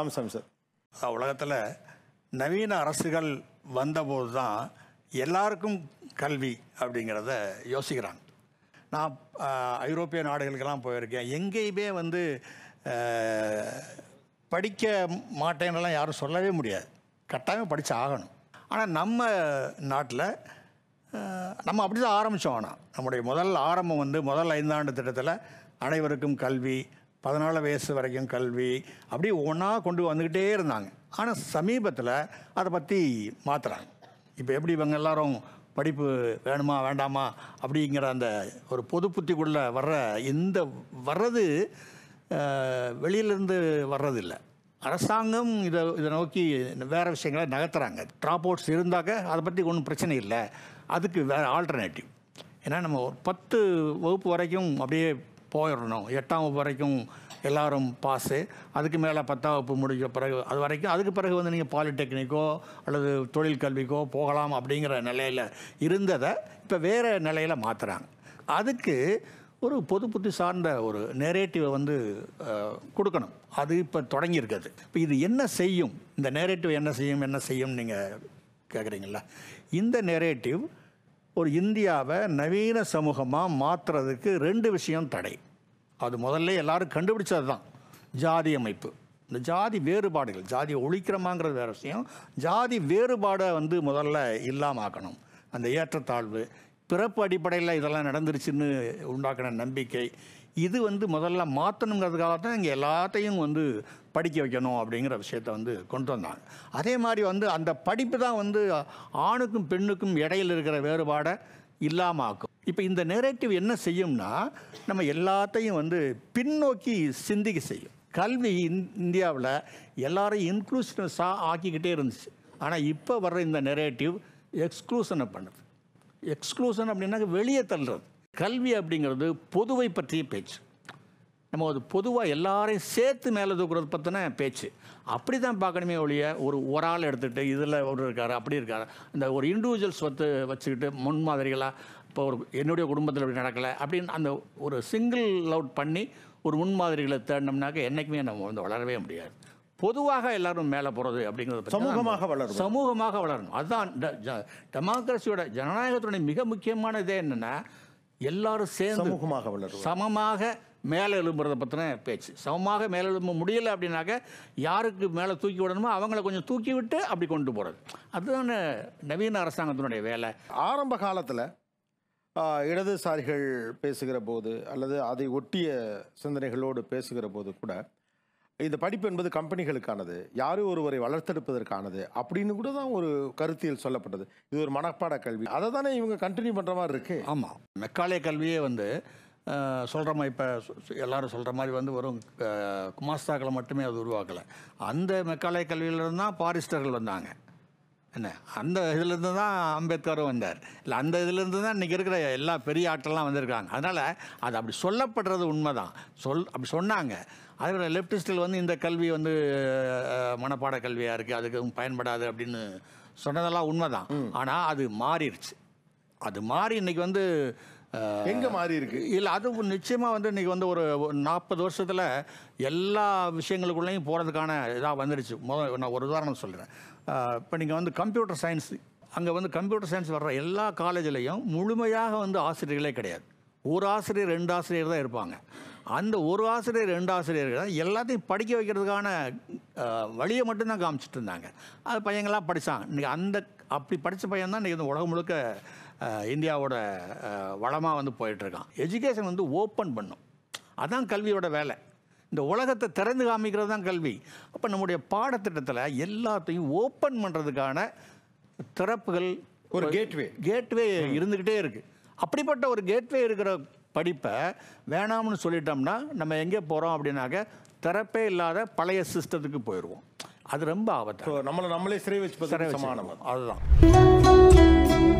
Ramasamy sir உலகத்தில் நவீன அரசுகள் வந்தபோது தான் எல்லாருக்கும் கல்வி அப்படிங்கிறத யோசிக்கிறாங்க நான் ஐரோப்பிய நாடுகளுக்கெல்லாம் போயிருக்கேன் எங்கேயுமே வந்து படிக்க மாட்டேன்னெல்லாம் யாரும் சொல்லவே முடியாது கட்டாயம் படித்து ஆகணும் ஆனால் நம்ம நாட்டில் நம்ம அப்படி தான் ஆரம்பித்தோம் ஆனால் நம்முடைய முதல் ஆரம்பம் வந்து முதல் ஐந்தாண்டு திட்டத்தில் அனைவருக்கும் கல்வி பதினாலு வயசு வரைக்கும் கல்வி அப்படி ஒன்றா கொண்டு வந்துக்கிட்டே இருந்தாங்க ஆனால் சமீபத்தில் அதை பற்றி மாற்றுறாங்க இப்போ எப்படி இவங்க எல்லாரும் படிப்பு வேணுமா வேண்டாமா அப்படிங்கிற அந்த ஒரு பொது புத்திக்குள்ள வர்ற இந்த வர்றது வெளியிலேருந்து வர்றதில்லை அரசாங்கம் இதை இதை நோக்கி வேறு விஷயங்களை நகர்த்துறாங்க ட்ராப் அவுட்ஸ் இருந்தாக்க அதை பற்றி ஒன்றும் பிரச்சனை இல்லை அதுக்கு வேறு ஆல்டர்னேட்டிவ் ஏன்னா நம்ம ஒரு பத்து வகுப்பு வரைக்கும் அப்படியே போயிடணும் எட்டாம் வகுப்பு வரைக்கும் எல்லோரும் பாஸு அதுக்கு மேலே பத்தாம் வகுப்பு முடிஞ்ச பிறகு அது வரைக்கும் அதுக்கு பிறகு வந்து நீங்கள் பாலிடெக்னிக்கோ அல்லது தொழில் கல்விக்கோ போகலாம் அப்படிங்கிற நிலையில் இருந்ததை இப்போ வேறு நிலையில் மாற்றுறாங்க அதுக்கு ஒரு பொது புத்தி சார்ந்த ஒரு நேரேட்டிவை வந்து கொடுக்கணும் அது இப்போ தொடங்கியிருக்குது இப்போ இது என்ன செய்யும் இந்த நேரேட்டிவ் என்ன செய்யும் என்ன செய்யும் நீங்கள் கேட்குறீங்களா இந்த நேரேட்டிவ் ஒரு இந்தியாவை நவீன சமூகமாக மாற்றுறதுக்கு ரெண்டு விஷயம் தடை அது முதல்ல எல்லாரும் கண்டுபிடிச்சது தான் ஜாதி அமைப்பு இந்த ஜாதி வேறுபாடுகள் ஜாதியை ஒழிக்கிறமாங்கிறது வேறு விஷயம் ஜாதி வேறுபாடை வந்து முதல்ல இல்லாமல் ஆக்கணும் அந்த ஏற்றத்தாழ்வு பிறப்பு அடிப்படையில் இதெல்லாம் நடந்துருச்சுன்னு உண்டாக்கின நம்பிக்கை இது வந்து முதல்ல மாற்றணுங்கிறதுக்காக தான் இங்கே எல்லாத்தையும் வந்து படிக்க வைக்கணும் அப்படிங்கிற விஷயத்த வந்து கொண்டு வந்தாங்க அதே மாதிரி வந்து அந்த படிப்பு தான் வந்து ஆணுக்கும் பெண்ணுக்கும் இடையில் இருக்கிற வேறுபாடை இல்லாமல் ஆக்கும் இப்போ இந்த நேரேட்டிவ் என்ன செய்யும்னா நம்ம எல்லாத்தையும் வந்து பின்னோக்கி சிந்திக்க செய்யும் கல்வி இந்தியாவில் எல்லாரையும் இன்க்ளூசிவ்னஸாக ஆக்கிக்கிட்டே இருந்துச்சு ஆனால் இப்போ வர்ற இந்த நெரேட்டிவ் எக்ஸ்க்ளூசனை பண்ணுது எக்ஸ்க்ளூசன் அப்படின்னாக்க வெளியே தள்ளுறது கல்வி அப்படிங்கிறது பொதுவை பற்றிய பேச்சு நம்ம அது பொதுவாக எல்லாரையும் சேர்த்து மேலே தூக்குறது பற்றின பேச்சு அப்படி தான் பார்க்கணுமே ஒழிய ஒரு ஒரு ஆள் எடுத்துகிட்டு இதில் ஒரு இருக்கார் அப்படி இருக்கார் இந்த ஒரு இண்டிவிஜுவல்ஸ் வந்து வச்சுக்கிட்டு முன்மாதிரிகளாக இப்போ ஒரு என்னுடைய குடும்பத்தில் இப்படி நடக்கலை அப்படின்னு அந்த ஒரு சிங்கிள் அவுட் பண்ணி ஒரு முன்மாதிரிகளை தேடினோம்னாக்க என்றைக்குமே நம்ம வந்து வளரவே முடியாது பொதுவாக எல்லாரும் மேலே போகிறது அப்படிங்கிறது சமூகமாக வளரும் சமூகமாக வளரணும் அதுதான் டெமோக்ரஸியோட ஜனநாயகத்துடைய மிக முக்கியமான இதே என்னென்னா எல்லாரும் சேர்ந்து சமூகமாக வளரும் சமமாக மேலே எழும்புறதை பற்றின பேச்சு சமமாக மேலே எழும்ப முடியலை அப்படின்னாக்க யாருக்கு மேலே தூக்கி விடணுமோ அவங்கள கொஞ்சம் தூக்கி விட்டு அப்படி கொண்டு போகிறது அதுதான் நவீன அரசாங்கத்தினுடைய வேலை ஆரம்ப காலத்தில் இடதுசாரிகள் பேசுகிற போது அல்லது அதை ஒட்டிய சிந்தனைகளோடு பேசுகிற போது கூட இந்த படிப்பு என்பது கம்பெனிகளுக்கானது யாரும் ஒருவரை வளர்த்தெடுப்பதற்கானது அப்படின்னு கூட தான் ஒரு கருத்தியல் சொல்லப்பட்டது இது ஒரு மனப்பாட கல்வி அதை தானே இவங்க கண்டினியூ பண்ணுற மாதிரி இருக்கு ஆமாம் மெக்காலய கல்வியே வந்து சொல்கிற மாதிரி இப்போ எல்லாரும் சொல்கிற மாதிரி வந்து வரும் குமாஸ்தாக்களை மட்டுமே அது உருவாக்கலை அந்த மெக்காலய கல்வியிலிருந்து தான் பாரிஸ்டர்கள் வந்தாங்க என்ன அந்த இதுலேருந்து தான் அம்பேத்கரும் வந்தார் இல்லை அந்த இதுலேருந்து தான் இன்றைக்கி இருக்கிற எல்லா பெரிய ஆட்கள்லாம் வந்திருக்காங்க அதனால் அது அப்படி சொல்லப்படுறது உண்மை தான் சொல் அப்படி சொன்னாங்க அதில் லெஃப்டிஸ்டில் வந்து இந்த கல்வி வந்து மனப்பாட கல்வியாக இருக்குது அதுக்கு பயன்படாது அப்படின்னு சொன்னதெல்லாம் உண்மை தான் ஆனால் அது மாறிடுச்சு அது மாறி இன்றைக்கி வந்து எங்கே மாறி இருக்கு இல்லை அது நிச்சயமாக வந்து இன்றைக்கி வந்து ஒரு நாற்பது வருஷத்தில் எல்லா விஷயங்களுக்குள்ளேயும் போகிறதுக்கான இதாக வந்துடுச்சு முதல் நான் ஒரு உதாரணம் சொல்கிறேன் இப்போ நீங்கள் வந்து கம்ப்யூட்டர் சயின்ஸ் அங்கே வந்து கம்ப்யூட்டர் சயின்ஸ் வர்ற எல்லா காலேஜ்லேயும் முழுமையாக வந்து ஆசிரியர்களே கிடையாது ஒரு ஆசிரியர் ரெண்டு ஆசிரியர் தான் இருப்பாங்க அந்த ஒரு ஆசிரியர் ரெண்டு ஆசிரியர்கள் தான் எல்லாத்தையும் படிக்க வைக்கிறதுக்கான வழியை மட்டும்தான் காமிச்சிட்டு இருந்தாங்க அது பையங்களாம் படித்தான் இன்றைக்கி அந்த அப்படி படித்த பையன் தான் இன்றைக்கி இந்த உலகம் முழுக்க இந்தியாவோட வளமாக வந்து போயிட்டுருக்கான் எஜுகேஷன் வந்து ஓப்பன் பண்ணும் அதான் கல்வியோட வேலை இந்த உலகத்தை திறந்து காமிக்கிறது தான் கல்வி அப்போ நம்முடைய பாடத்திட்டத்தில் எல்லாத்தையும் ஓப்பன் பண்ணுறதுக்கான திறப்புகள் ஒரு கேட்வே கேட்வே இருந்துக்கிட்டே இருக்குது அப்படிப்பட்ட ஒரு கேட்வே இருக்கிற படிப்பை வேணாம்னு சொல்லிட்டோம்னா நம்ம எங்கே போகிறோம் அப்படின்னாக்க திறப்பே இல்லாத பழைய சிஸ்டத்துக்கு போயிடுவோம் அது ரொம்ப ஆபத்து நம்மளை நம்மளே சிறை வச்சு சமானம் அதுதான்